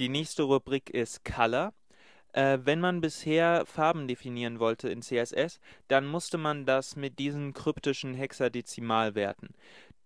Die nächste Rubrik ist Color. Äh, wenn man bisher Farben definieren wollte in CSS, dann musste man das mit diesen kryptischen Hexadezimalwerten.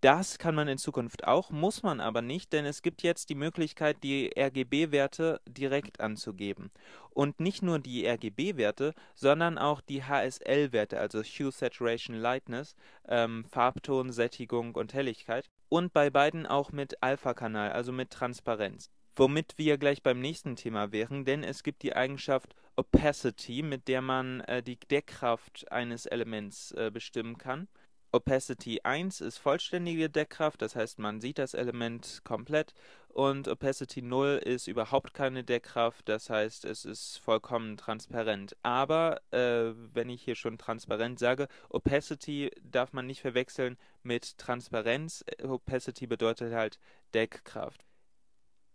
Das kann man in Zukunft auch, muss man aber nicht, denn es gibt jetzt die Möglichkeit, die RGB-Werte direkt anzugeben. Und nicht nur die RGB-Werte, sondern auch die HSL-Werte, also Hue, Saturation, Lightness, ähm, Farbton, Sättigung und Helligkeit. Und bei beiden auch mit Alpha-Kanal, also mit Transparenz. Womit wir gleich beim nächsten Thema wären, denn es gibt die Eigenschaft Opacity, mit der man äh, die Deckkraft eines Elements äh, bestimmen kann. Opacity 1 ist vollständige Deckkraft, das heißt, man sieht das Element komplett. Und Opacity 0 ist überhaupt keine Deckkraft, das heißt, es ist vollkommen transparent. Aber, äh, wenn ich hier schon transparent sage, Opacity darf man nicht verwechseln mit Transparenz. Opacity bedeutet halt Deckkraft.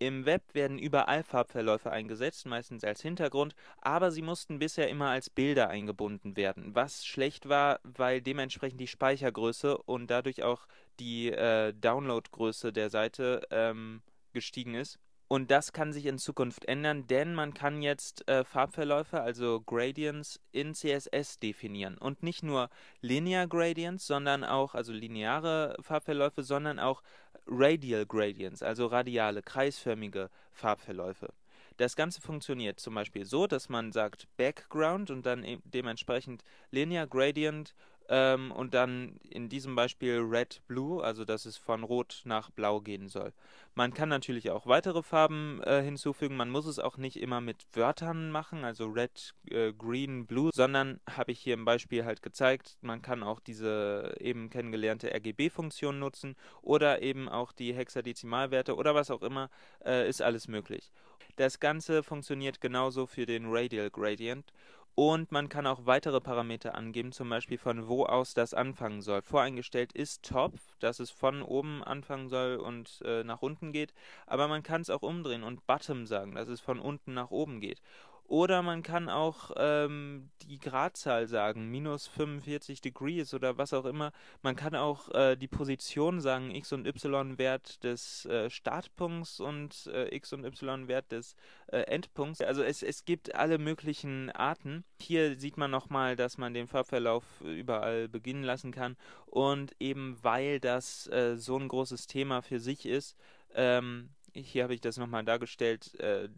Im Web werden überall Farbverläufe eingesetzt, meistens als Hintergrund, aber sie mussten bisher immer als Bilder eingebunden werden, was schlecht war, weil dementsprechend die Speichergröße und dadurch auch die äh, Downloadgröße der Seite ähm, gestiegen ist. Und das kann sich in Zukunft ändern, denn man kann jetzt äh, Farbverläufe, also Gradients, in CSS definieren. Und nicht nur Linear Gradients, sondern auch, also lineare Farbverläufe, sondern auch Radial Gradients, also radiale, kreisförmige Farbverläufe. Das Ganze funktioniert zum Beispiel so, dass man sagt Background und dann e-, dementsprechend Linear Gradient ähm, und dann in diesem Beispiel Red Blue, also dass es von Rot nach Blau gehen soll. Man kann natürlich auch weitere Farben äh, hinzufügen. Man muss es auch nicht immer mit Wörtern machen, also Red, äh, Green, Blue, sondern habe ich hier im Beispiel halt gezeigt, man kann auch diese eben kennengelernte RGB-Funktion nutzen oder eben auch die Hexadezimalwerte oder was auch immer, äh, ist alles möglich. Das Ganze funktioniert genauso für den Radial Gradient und man kann auch weitere Parameter angeben, zum Beispiel von wo aus das anfangen soll. Voreingestellt ist Top, dass es von oben anfangen soll und äh, nach unten geht, aber man kann es auch umdrehen und Bottom sagen, dass es von unten nach oben geht. Oder man kann auch ähm, die Gradzahl sagen, minus 45 Degrees oder was auch immer. Man kann auch äh, die Position sagen, x und y-Wert des äh, Startpunkts und äh, x und y-Wert des äh, Endpunkts. Also es, es gibt alle möglichen Arten. Hier sieht man nochmal, dass man den Farbverlauf überall beginnen lassen kann. Und eben weil das äh, so ein großes Thema für sich ist, ähm, hier habe ich das nochmal dargestellt. Äh,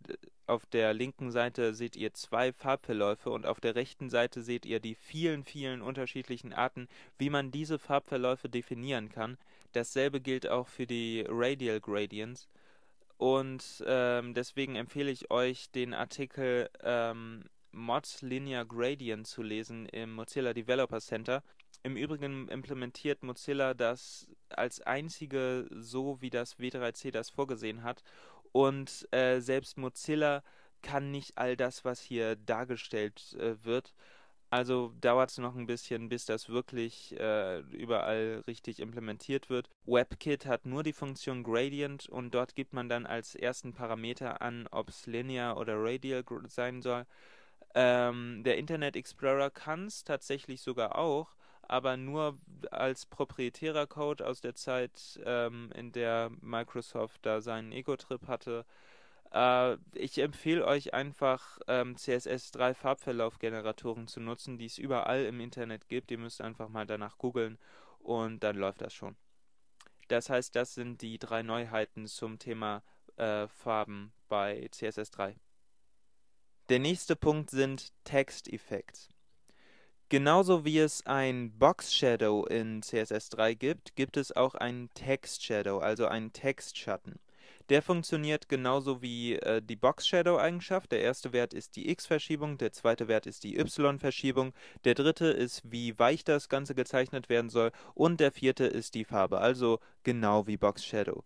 auf der linken Seite seht ihr zwei Farbverläufe und auf der rechten Seite seht ihr die vielen, vielen unterschiedlichen Arten, wie man diese Farbverläufe definieren kann. Dasselbe gilt auch für die Radial Gradients. Und ähm, deswegen empfehle ich euch, den Artikel ähm, Mods Linear Gradient zu lesen im Mozilla Developer Center. Im Übrigen implementiert Mozilla das als einzige so, wie das W3C das vorgesehen hat. Und äh, selbst Mozilla kann nicht all das, was hier dargestellt äh, wird. Also dauert es noch ein bisschen, bis das wirklich äh, überall richtig implementiert wird. WebKit hat nur die Funktion Gradient und dort gibt man dann als ersten Parameter an, ob es linear oder radial sein soll. Ähm, der Internet Explorer kann es tatsächlich sogar auch, aber nur als proprietärer Code aus der Zeit, ähm, in der Microsoft da seinen Ego-Trip hatte. Äh, ich empfehle euch einfach, ähm, CSS3 Farbverlaufgeneratoren zu nutzen, die es überall im Internet gibt. Ihr müsst einfach mal danach googeln und dann läuft das schon. Das heißt, das sind die drei Neuheiten zum Thema äh, Farben bei CSS3. Der nächste Punkt sind Texteffekte. Genauso wie es ein Box-Shadow in CSS3 gibt, gibt es auch einen Text-Shadow, also einen Textschatten. Der funktioniert genauso wie äh, die Box-Shadow-Eigenschaft. Der erste Wert ist die X-Verschiebung, der zweite Wert ist die Y-Verschiebung, der dritte ist, wie weich das Ganze gezeichnet werden soll und der vierte ist die Farbe, also genau wie Box-Shadow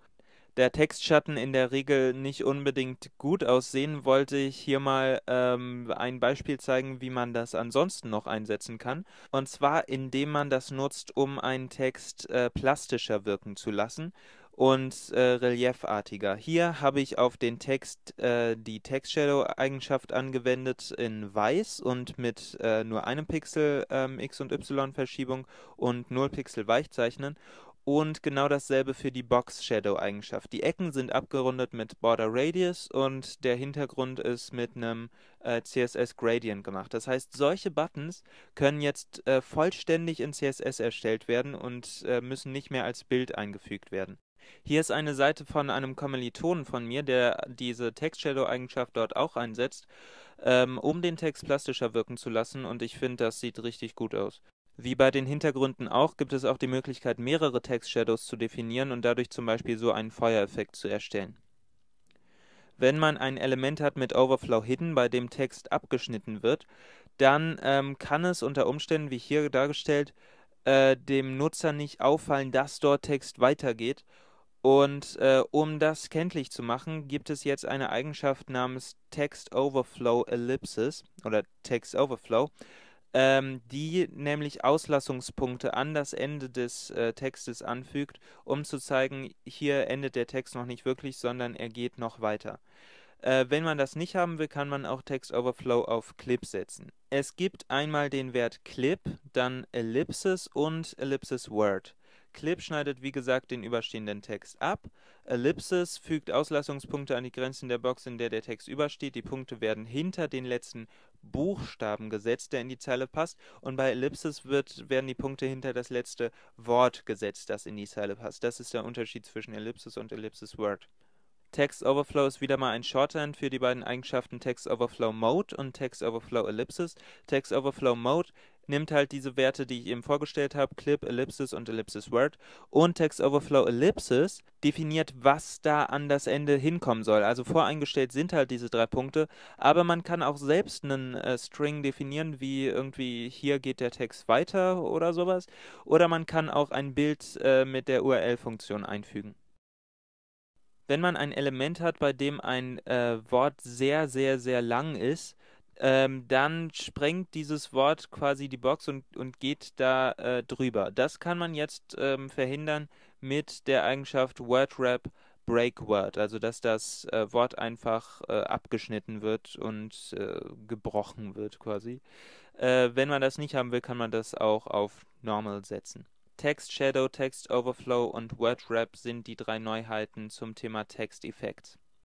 der Textschatten in der Regel nicht unbedingt gut aussehen, wollte ich hier mal ähm, ein Beispiel zeigen, wie man das ansonsten noch einsetzen kann. Und zwar, indem man das nutzt, um einen Text äh, plastischer wirken zu lassen und äh, reliefartiger. Hier habe ich auf den Text äh, die Text-Shadow-Eigenschaft angewendet in weiß und mit äh, nur einem Pixel ähm, X- und Y-Verschiebung und 0 Pixel Weichzeichnen und genau dasselbe für die Box Shadow Eigenschaft. Die Ecken sind abgerundet mit Border Radius und der Hintergrund ist mit einem äh, CSS Gradient gemacht. Das heißt, solche Buttons können jetzt äh, vollständig in CSS erstellt werden und äh, müssen nicht mehr als Bild eingefügt werden. Hier ist eine Seite von einem Kommilitonen von mir, der diese Text-Shadow-Eigenschaft dort auch einsetzt, ähm, um den Text plastischer wirken zu lassen und ich finde, das sieht richtig gut aus. Wie bei den Hintergründen auch, gibt es auch die Möglichkeit, mehrere Text-Shadows zu definieren und dadurch zum Beispiel so einen Feuereffekt zu erstellen. Wenn man ein Element hat mit Overflow Hidden, bei dem Text abgeschnitten wird, dann ähm, kann es unter Umständen, wie hier dargestellt, äh, dem Nutzer nicht auffallen, dass dort Text weitergeht. Und äh, um das kenntlich zu machen, gibt es jetzt eine Eigenschaft namens Text Overflow Ellipsis oder Text Overflow ähm, die nämlich Auslassungspunkte an das Ende des äh, Textes anfügt, um zu zeigen, hier endet der Text noch nicht wirklich, sondern er geht noch weiter. Äh, wenn man das nicht haben will, kann man auch Text Overflow auf Clip setzen. Es gibt einmal den Wert Clip, dann Ellipsis und Ellipsis Word. Clip schneidet wie gesagt den überstehenden Text ab. Ellipsis fügt Auslassungspunkte an die Grenzen der Box, in der der Text übersteht. Die Punkte werden hinter den letzten Buchstaben gesetzt, der in die Zeile passt. Und bei Ellipsis wird, werden die Punkte hinter das letzte Wort gesetzt, das in die Zeile passt. Das ist der Unterschied zwischen Ellipsis und Ellipsis Word. Text Overflow ist wieder mal ein Shorthand für die beiden Eigenschaften Text Overflow Mode und Text Overflow Ellipsis. Text Overflow Mode nimmt halt diese Werte, die ich eben vorgestellt habe, Clip, Ellipsis und Ellipsis Word und Text Overflow Ellipsis definiert, was da an das Ende hinkommen soll. Also voreingestellt sind halt diese drei Punkte, aber man kann auch selbst einen äh, String definieren, wie irgendwie hier geht der Text weiter oder sowas. Oder man kann auch ein Bild äh, mit der URL-Funktion einfügen wenn man ein Element hat, bei dem ein äh, Wort sehr, sehr, sehr lang ist, ähm, dann sprengt dieses Wort quasi die Box und, und geht da äh, drüber. Das kann man jetzt ähm, verhindern mit der Eigenschaft WordWrap Breakword, also dass das äh, Wort einfach äh, abgeschnitten wird und äh, gebrochen wird quasi. Äh, wenn man das nicht haben will, kann man das auch auf Normal setzen. Text Shadow, Text Overflow und WordWrap sind die drei Neuheiten zum Thema Texteffekt.